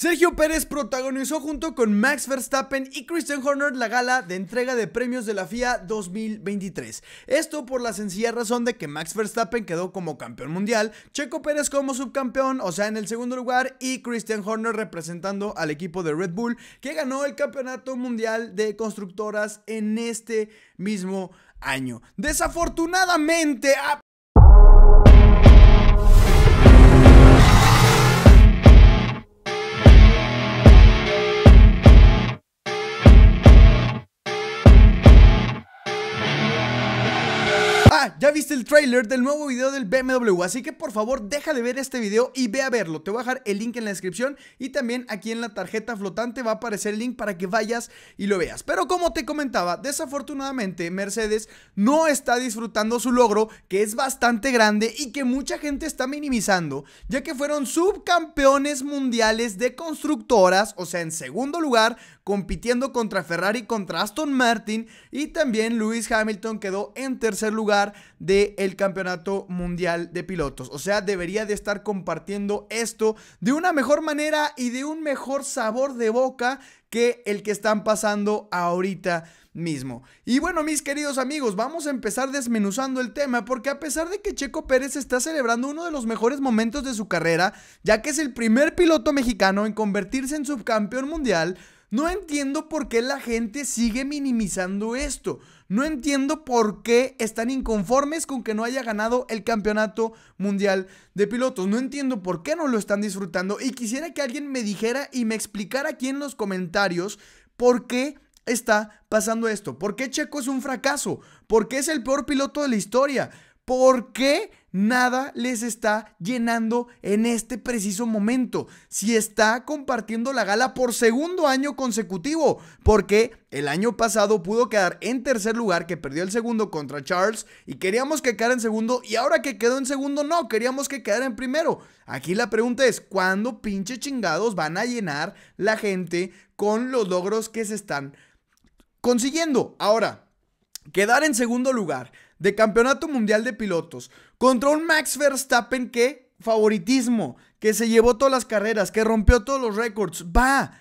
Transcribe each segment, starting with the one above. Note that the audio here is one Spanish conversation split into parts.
Sergio Pérez protagonizó junto con Max Verstappen y Christian Horner la gala de entrega de premios de la FIA 2023. Esto por la sencilla razón de que Max Verstappen quedó como campeón mundial, Checo Pérez como subcampeón, o sea, en el segundo lugar, y Christian Horner representando al equipo de Red Bull, que ganó el campeonato mundial de constructoras en este mismo año. Desafortunadamente, a Ah, ya viste el trailer del nuevo video del BMW, así que por favor deja de ver este video y ve a verlo. Te voy a dejar el link en la descripción y también aquí en la tarjeta flotante va a aparecer el link para que vayas y lo veas. Pero como te comentaba, desafortunadamente Mercedes no está disfrutando su logro, que es bastante grande y que mucha gente está minimizando, ya que fueron subcampeones mundiales de constructoras, o sea, en segundo lugar, compitiendo contra Ferrari, contra Aston Martin y también Lewis Hamilton quedó en tercer lugar del Campeonato Mundial de Pilotos. O sea, debería de estar compartiendo esto de una mejor manera y de un mejor sabor de boca que el que están pasando ahorita mismo. Y bueno, mis queridos amigos, vamos a empezar desmenuzando el tema porque a pesar de que Checo Pérez está celebrando uno de los mejores momentos de su carrera, ya que es el primer piloto mexicano en convertirse en subcampeón mundial, no entiendo por qué la gente sigue minimizando esto. No entiendo por qué están inconformes con que no haya ganado el campeonato mundial de pilotos. No entiendo por qué no lo están disfrutando. Y quisiera que alguien me dijera y me explicara aquí en los comentarios por qué está pasando esto. ¿Por qué Checo es un fracaso? ¿Por qué es el peor piloto de la historia? ¿Por qué nada les está llenando en este preciso momento. Si está compartiendo la gala por segundo año consecutivo, porque el año pasado pudo quedar en tercer lugar, que perdió el segundo contra Charles, y queríamos que quedara en segundo, y ahora que quedó en segundo, no, queríamos que quedara en primero. Aquí la pregunta es, ¿cuándo pinche chingados van a llenar la gente con los logros que se están consiguiendo? Ahora, quedar en segundo lugar de Campeonato Mundial de Pilotos contra un Max Verstappen que favoritismo, que se llevó todas las carreras, que rompió todos los récords, va.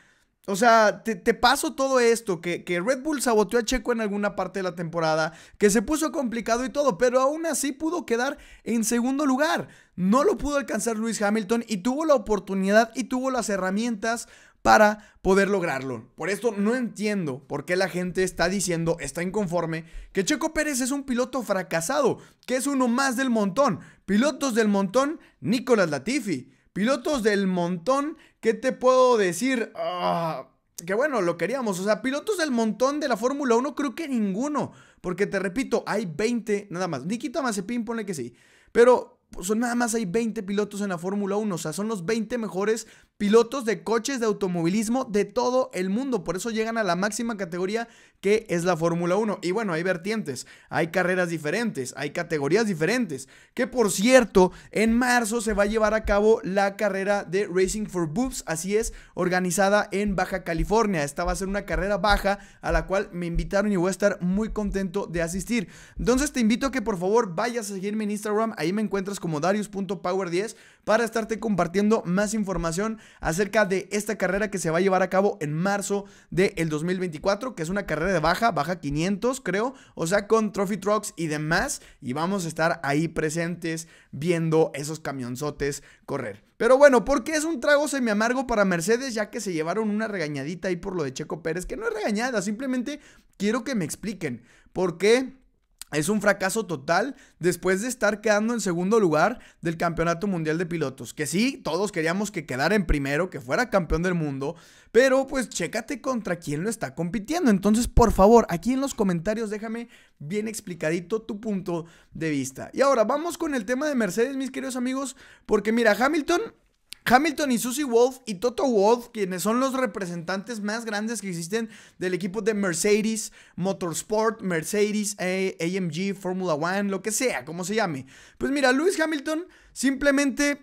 O sea, te, paso todo esto, que, que, Red Bull saboteó a Checo en alguna parte de la temporada, que se puso complicado y todo, pero aún así pudo quedar en segundo lugar. No lo pudo alcanzar Luis Hamilton y tuvo la oportunidad y tuvo las herramientas para poder lograrlo. Por esto no entiendo por qué la gente está diciendo, está inconforme, que Checo Pérez es un piloto fracasado, que es uno más del montón. Pilotos del montón, Nicolás Latifi. Pilotos del montón, ¿qué te puedo decir? Ah, que bueno, lo queríamos. O sea, pilotos del montón de la Fórmula 1, creo que ninguno. Porque te repito, hay 20 nada más. Nikita Mazepin, pone que sí. Pero son pues, nada más hay 20 pilotos en la Fórmula 1, o sea, son los 20 mejores pilotos de coches de automovilismo de todo el mundo. Por eso llegan a la máxima categoría que es la Fórmula 1. Y bueno, hay vertientes, hay carreras diferentes, hay categorías diferentes. Que por cierto, en marzo se va a llevar a cabo la carrera de Racing for Boobs, así es, organizada en Baja California. Esta va a ser una carrera baja a la cual me invitaron y voy a estar muy contento de asistir. Entonces te invito a que por favor vayas a seguirme en Instagram, ahí me encuentras como darius.power10 para estarte compartiendo más información acerca de esta carrera que se va a llevar a cabo en marzo del 2024, que es una carrera de baja, baja 500 creo, o sea, con Trophy Trucks y demás, y vamos a estar ahí presentes viendo esos camionzotes correr. Pero bueno, porque es un trago semi amargo para Mercedes, ya que se llevaron una regañadita ahí por lo de Checo Pérez, que no es regañada, simplemente quiero que me expliquen por qué es un fracaso total después de estar quedando en segundo lugar del Campeonato Mundial de Pilotos. Que sí, todos queríamos que quedara en primero, que fuera campeón del mundo, pero pues chécate contra quién lo está compitiendo. Entonces, por favor, aquí en los comentarios déjame bien explicadito tu punto de vista. Y ahora vamos con el tema de Mercedes, mis queridos amigos, porque mira, Hamilton Hamilton y Susie Wolf y Toto Wolf, quienes son los representantes más grandes que existen del equipo de Mercedes, Motorsport, Mercedes, AMG, Fórmula One, lo que sea, como se llame. Pues mira, Lewis Hamilton simplemente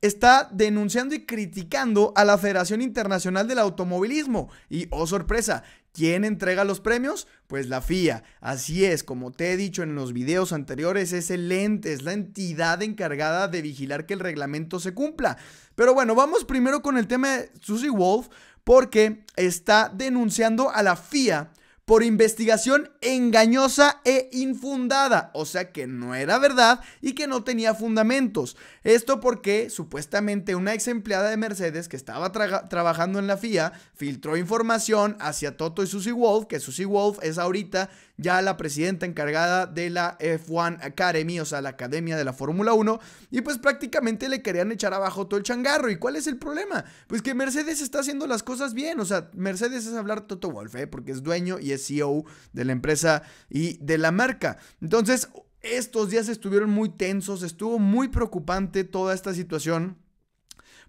está denunciando y criticando a la Federación Internacional del Automovilismo. Y, oh sorpresa, ¿Quién entrega los premios? Pues la FIA. Así es, como te he dicho en los videos anteriores, es el ente, es la entidad encargada de vigilar que el reglamento se cumpla. Pero bueno, vamos primero con el tema de Susie Wolf, porque está denunciando a la FIA por investigación engañosa e infundada, o sea que no era verdad y que no tenía fundamentos. Esto porque supuestamente una ex empleada de Mercedes que estaba trabajando en la FIA filtró información hacia Toto y Susie Wolf, que Susie Wolf es ahorita ya la presidenta encargada de la F1 Academy, o sea, la Academia de la Fórmula 1, y pues prácticamente le querían echar abajo todo el changarro. ¿Y cuál es el problema? Pues que Mercedes está haciendo las cosas bien, o sea, Mercedes es hablar Toto Wolf, ¿eh? porque es dueño y es CEO de la empresa y de la marca. Entonces, estos días estuvieron muy tensos, estuvo muy preocupante toda esta situación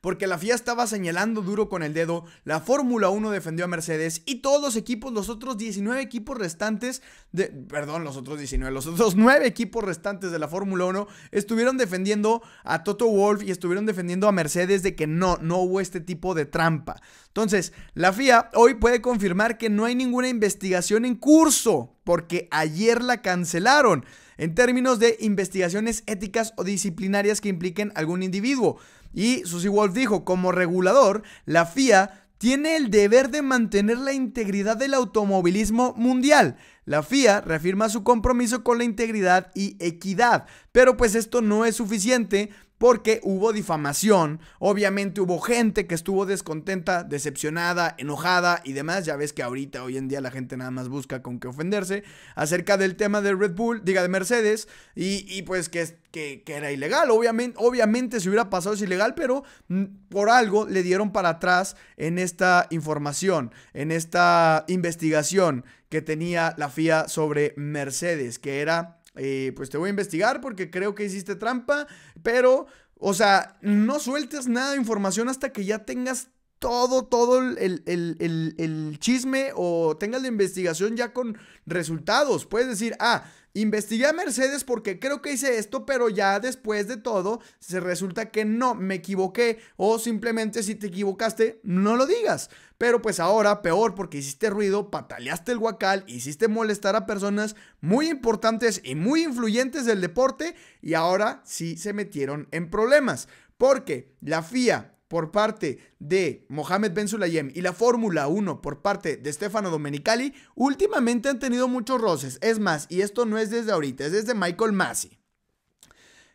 porque la FIA estaba señalando duro con el dedo, la Fórmula 1 defendió a Mercedes y todos los equipos, los otros 19 equipos restantes, de, perdón, los otros 19, los otros 9 equipos restantes de la Fórmula 1 estuvieron defendiendo a Toto Wolf y estuvieron defendiendo a Mercedes de que no, no hubo este tipo de trampa. Entonces, la FIA hoy puede confirmar que no hay ninguna investigación en curso porque ayer la cancelaron en términos de investigaciones éticas o disciplinarias que impliquen algún individuo. Y Susie Wolf dijo, como regulador, la FIA tiene el deber de mantener la integridad del automovilismo mundial. La FIA reafirma su compromiso con la integridad y equidad, pero pues esto no es suficiente porque hubo difamación, obviamente hubo gente que estuvo descontenta, decepcionada, enojada y demás, ya ves que ahorita, hoy en día la gente nada más busca con qué ofenderse, acerca del tema de Red Bull, diga de Mercedes, y, pues que, era ilegal, obviamente, obviamente si hubiera pasado es ilegal, pero mm, por algo le dieron para atrás en esta información, en esta investigación que tenía la FIA sobre Mercedes, que era eh, pues te voy a investigar porque creo que hiciste trampa, pero, o sea, no sueltes nada de información hasta que ya tengas todo, todo el, el, chisme o tengas la investigación ya con resultados. Puedes decir, ah, Investigué a Mercedes porque creo que hice esto, pero ya después de todo se resulta que no, me equivoqué o simplemente si te equivocaste, no lo digas. Pero pues ahora peor porque hiciste ruido, pataleaste el guacal, hiciste molestar a personas muy importantes y muy influyentes del deporte y ahora sí se metieron en problemas. Porque la FIA por parte de Mohamed Ben Sulayem y la Fórmula 1 por parte de Stefano Domenicali últimamente han tenido muchos roces. Es más, y esto no es desde ahorita, es desde Michael Masi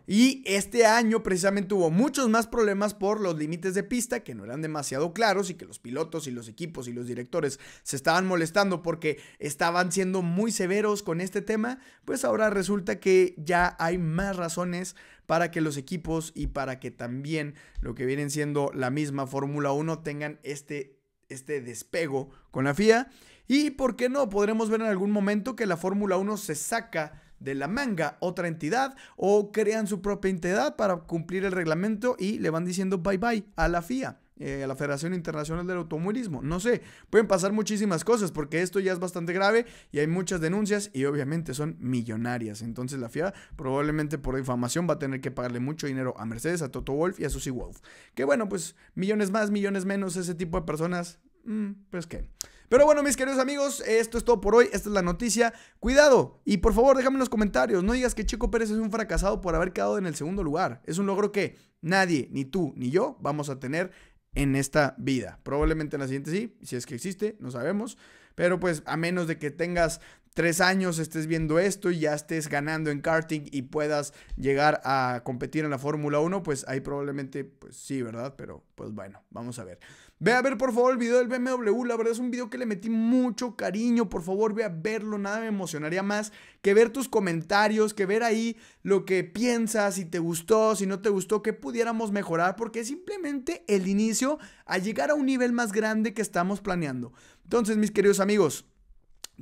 y este año precisamente hubo muchos más problemas por los límites de pista que no eran demasiado claros y que los pilotos y los equipos y los directores se estaban molestando porque estaban siendo muy severos con este tema, pues ahora resulta que ya hay más razones para que los equipos y para que también lo que vienen siendo la misma Fórmula 1 tengan este, este despego con la FIA. Y por qué no, podremos ver en algún momento que la Fórmula 1 se saca de la manga otra entidad o crean su propia entidad para cumplir el reglamento y le van diciendo bye bye a la FIA. Eh, a la Federación Internacional del Automovilismo. No sé, pueden pasar muchísimas cosas porque esto ya es bastante grave y hay muchas denuncias y obviamente son millonarias. Entonces la FIA probablemente por difamación va a tener que pagarle mucho dinero a Mercedes, a Toto Wolf y a Susie Wolf. Que bueno, pues millones más, millones menos, ese tipo de personas, mm, pues qué. Pero bueno, mis queridos amigos, esto es todo por hoy. Esta es la noticia. Cuidado. Y por favor, déjame en los comentarios. No digas que Chico Pérez es un fracasado por haber quedado en el segundo lugar. Es un logro que nadie, ni tú, ni yo, vamos a tener en esta vida. Probablemente en la siguiente sí, si es que existe, no sabemos. Pero pues a menos de que tengas tres años estés viendo esto y ya estés ganando en karting y puedas llegar a competir en la Fórmula 1, pues ahí probablemente, pues sí, ¿verdad? Pero pues bueno, vamos a ver. Ve a ver por favor el video del BMW, la verdad es un video que le metí mucho cariño, por favor ve a verlo, nada me emocionaría más que ver tus comentarios, que ver ahí lo que piensas, si te gustó, si no te gustó, que pudiéramos mejorar, porque es simplemente el inicio a llegar a un nivel más grande que estamos planeando. Entonces, mis queridos amigos,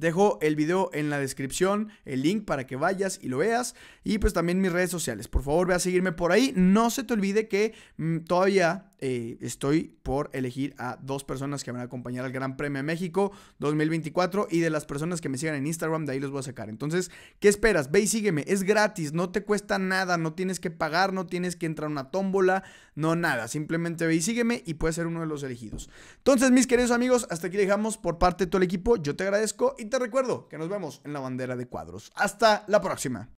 Dejo el video en la descripción, el link para que vayas y lo veas. Y pues también mis redes sociales. Por favor, ve a seguirme por ahí. No se te olvide que mm, todavía eh, estoy por elegir a dos personas que van a acompañar al Gran Premio de México 2024 y de las personas que me sigan en Instagram, de ahí los voy a sacar. Entonces, ¿qué esperas? Ve y sígueme, es gratis, no te cuesta nada, no tienes que pagar, no tienes que entrar a una tómbola, no nada, simplemente ve y sígueme y puedes ser uno de los elegidos. Entonces, mis queridos amigos, hasta aquí dejamos por parte de todo el equipo, yo te agradezco y te recuerdo que nos vemos en la bandera de cuadros. Hasta la próxima.